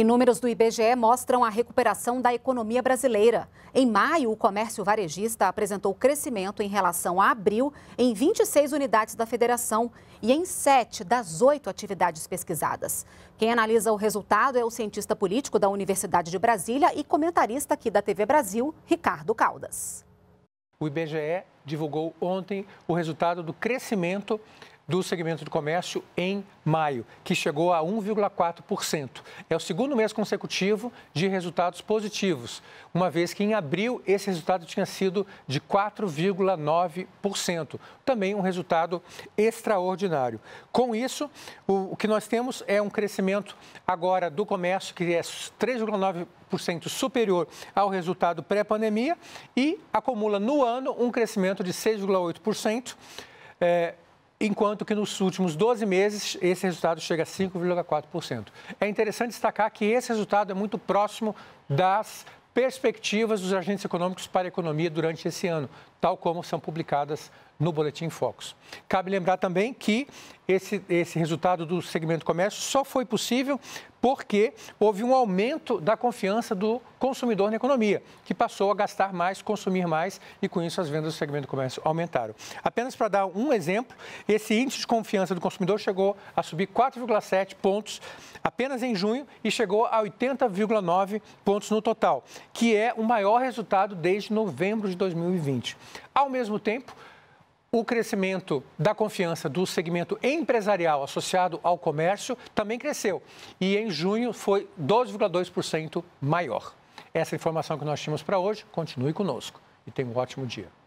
Inúmeros números do IBGE mostram a recuperação da economia brasileira. Em maio, o comércio varejista apresentou crescimento em relação a abril em 26 unidades da federação e em 7 das 8 atividades pesquisadas. Quem analisa o resultado é o cientista político da Universidade de Brasília e comentarista aqui da TV Brasil, Ricardo Caldas. O IBGE divulgou ontem o resultado do crescimento do segmento do comércio em maio, que chegou a 1,4%. É o segundo mês consecutivo de resultados positivos, uma vez que em abril esse resultado tinha sido de 4,9%. Também um resultado extraordinário. Com isso, o, que nós temos é um crescimento agora do comércio que é 3,9% superior ao resultado pré-pandemia e acumula no ano um crescimento de 6,8%. É, enquanto que nos últimos 12 meses esse resultado chega a 5,4%. É interessante destacar que esse resultado é muito próximo das perspectivas dos agentes econômicos para a economia durante esse ano, tal como são publicadas no Boletim Focus. Cabe lembrar também que esse, esse resultado do segmento comércio só foi possível porque houve um aumento da confiança do consumidor na economia, que passou a gastar mais, consumir mais e com isso as vendas do segmento comércio aumentaram. Apenas para dar um exemplo, esse índice de confiança do consumidor chegou a subir 4,7 pontos apenas em junho e chegou a 80,9 pontos no total, que é o maior resultado desde novembro de 2020. Ao mesmo tempo, o crescimento da confiança do segmento empresarial associado ao comércio também cresceu e em junho foi 12,2% maior. Essa informação que nós tínhamos para hoje, continue conosco e tenha um ótimo dia.